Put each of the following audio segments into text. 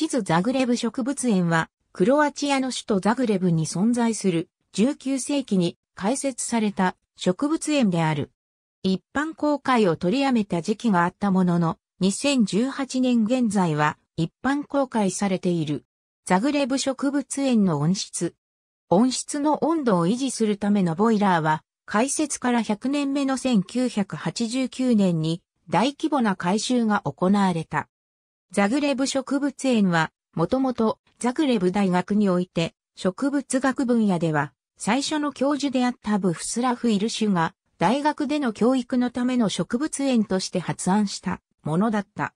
地図ザグレブ植物園は、クロアチアの首都ザグレブに存在する19世紀に開設された植物園である。一般公開を取りやめた時期があったものの、2018年現在は一般公開されている。ザグレブ植物園の温室。温室の温度を維持するためのボイラーは、開設から100年目の1989年に大規模な改修が行われた。ザグレブ植物園は、もともとザグレブ大学において、植物学分野では、最初の教授であったブフスラフ・イルシュが、大学での教育のための植物園として発案したものだった。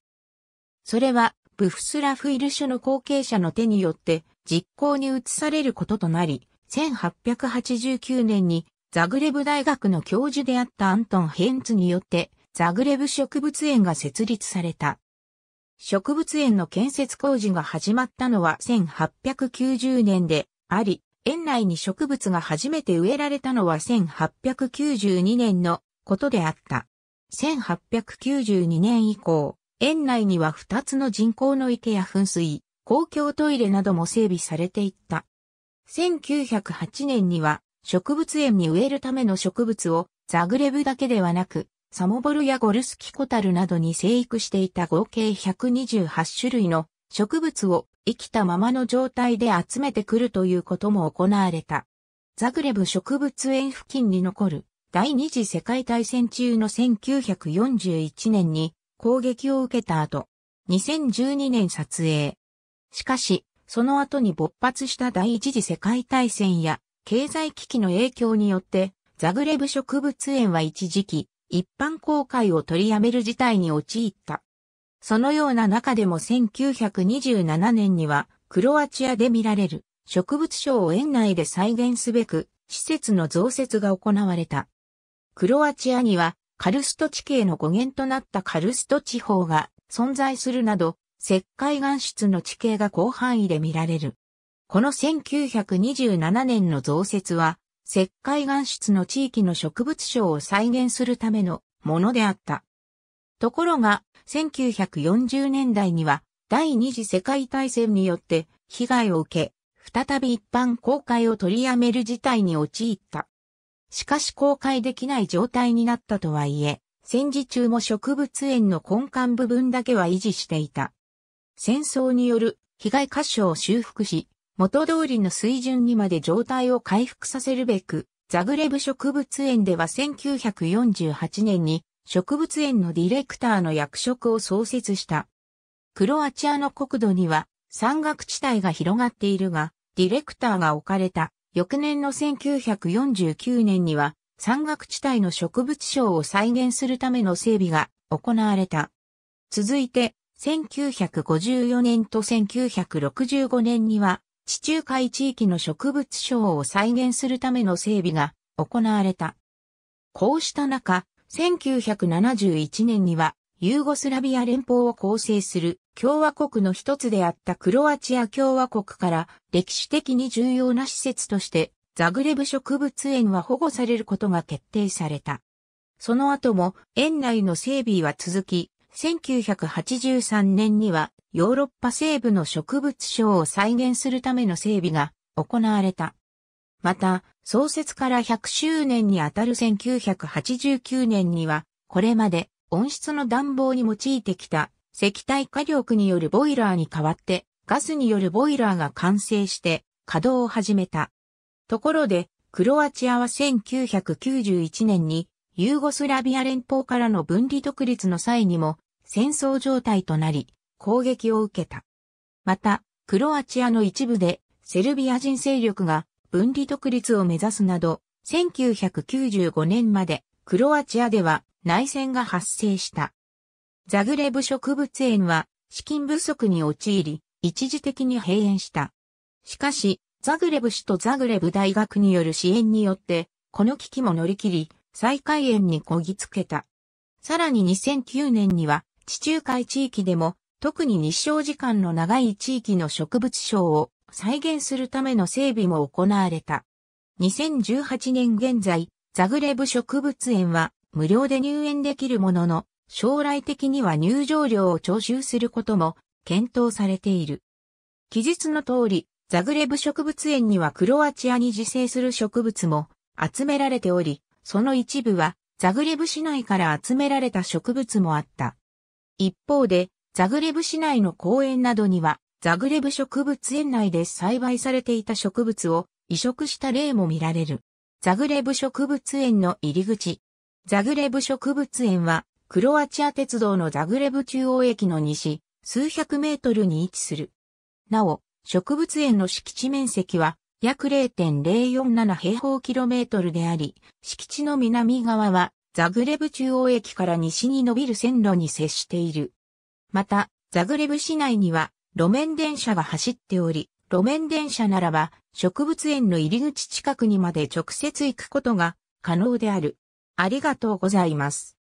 それは、ブフスラフ・イルシュの後継者の手によって、実行に移されることとなり、1889年にザグレブ大学の教授であったアントン・ヘンツによって、ザグレブ植物園が設立された。植物園の建設工事が始まったのは1890年であり、園内に植物が初めて植えられたのは1892年のことであった。1892年以降、園内には2つの人工の池や噴水、公共トイレなども整備されていった。1908年には植物園に植えるための植物をザグレブだけではなくサモボルやゴルスキコタルなどに生育していた合計128種類の植物を生きたままの状態で集めてくるということも行われた。ザグレブ植物園付近に残る第二次世界大戦中の1941年に攻撃を受けた後、2012年撮影。しかし、その後に勃発した第一次世界大戦や経済危機の影響によって、ザグレブ植物園は一時期一般公開を取りやめる事態に陥った。そのような中でも1927年には、クロアチアで見られる植物賞を園内で再現すべく、施設の増設が行われた。クロアチアには、カルスト地形の語源となったカルスト地方が存在するなど、石灰岩質の地形が広範囲で見られる。この1927年の増設は、石灰岩質の地域の植物相を再現するためのものであった。ところが、1940年代には第二次世界大戦によって被害を受け、再び一般公開を取りやめる事態に陥った。しかし公開できない状態になったとはいえ、戦時中も植物園の根幹部分だけは維持していた。戦争による被害箇所を修復し、元通りの水準にまで状態を回復させるべく、ザグレブ植物園では1948年に植物園のディレクターの役職を創設した。クロアチアの国土には山岳地帯が広がっているが、ディレクターが置かれた翌年の1949年には山岳地帯の植物賞を再現するための整備が行われた。続いて1954年と1965年には地中海地域の植物省を再現するための整備が行われた。こうした中、1971年にはユーゴスラビア連邦を構成する共和国の一つであったクロアチア共和国から歴史的に重要な施設としてザグレブ植物園は保護されることが決定された。その後も園内の整備は続き、1983年にはヨーロッパ西部の植物省を再現するための整備が行われた。また、創設から100周年にあたる1989年には、これまで温室の暖房に用いてきた石体火力によるボイラーに代わって、ガスによるボイラーが完成して稼働を始めた。ところで、クロアチアは1991年にユーゴスラビア連邦からの分離独立の際にも戦争状態となり、攻撃を受けた。また、クロアチアの一部でセルビア人勢力が分離独立を目指すなど、1995年までクロアチアでは内戦が発生した。ザグレブ植物園は資金不足に陥り、一時的に閉園した。しかし、ザグレブ市とザグレブ大学による支援によって、この危機も乗り切り、再開園にこぎつけた。さらに2009年には、地中海地域でも特に日照時間の長い地域の植物床を再現するための整備も行われた。2018年現在、ザグレブ植物園は無料で入園できるものの、将来的には入場料を徴収することも検討されている。記述の通り、ザグレブ植物園にはクロアチアに自生する植物も集められており、その一部はザグレブ市内から集められた植物もあった。一方で、ザグレブ市内の公園などには、ザグレブ植物園内で栽培されていた植物を移植した例も見られる。ザグレブ植物園の入り口。ザグレブ植物園は、クロアチア鉄道のザグレブ中央駅の西、数百メートルに位置する。なお、植物園の敷地面積は、約0.047平方キロメートルであり、敷地の南側は、ザグレブ中央駅から西に伸びる線路に接している。また、ザグレブ市内には路面電車が走っており、路面電車ならば植物園の入り口近くにまで直接行くことが可能である。ありがとうございます。